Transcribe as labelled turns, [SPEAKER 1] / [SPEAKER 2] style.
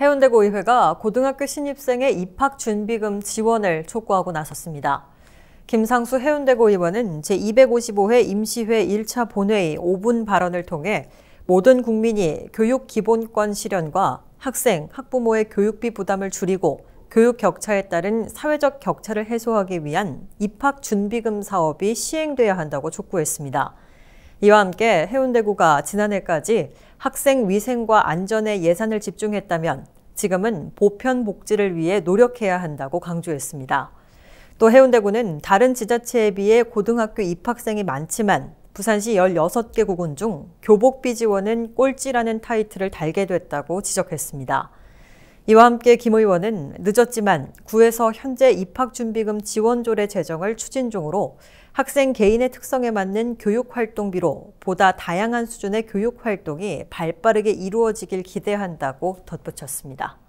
[SPEAKER 1] 해운대고의회가 고등학교 신입생의 입학 준비금 지원을 촉구하고 나섰습니다. 김상수 해운대고의원은 제255회 임시회 1차 본회의 5분 발언을 통해 모든 국민이 교육 기본권 실현과 학생, 학부모의 교육비 부담을 줄이고 교육 격차에 따른 사회적 격차를 해소하기 위한 입학 준비금 사업이 시행돼야 한다고 촉구했습니다. 이와 함께 해운대구가 지난해까지 학생 위생과 안전에 예산을 집중했다면 지금은 보편 복지를 위해 노력해야 한다고 강조했습니다. 또 해운대구는 다른 지자체에 비해 고등학교 입학생이 많지만 부산시 16개 구군 중 교복비 지원은 꼴찌라는 타이틀을 달게 됐다고 지적했습니다. 이와 함께 김 의원은 늦었지만 구에서 현재 입학준비금 지원조례 제정을 추진 중으로 학생 개인의 특성에 맞는 교육활동비로 보다 다양한 수준의 교육활동이 발빠르게 이루어지길 기대한다고 덧붙였습니다.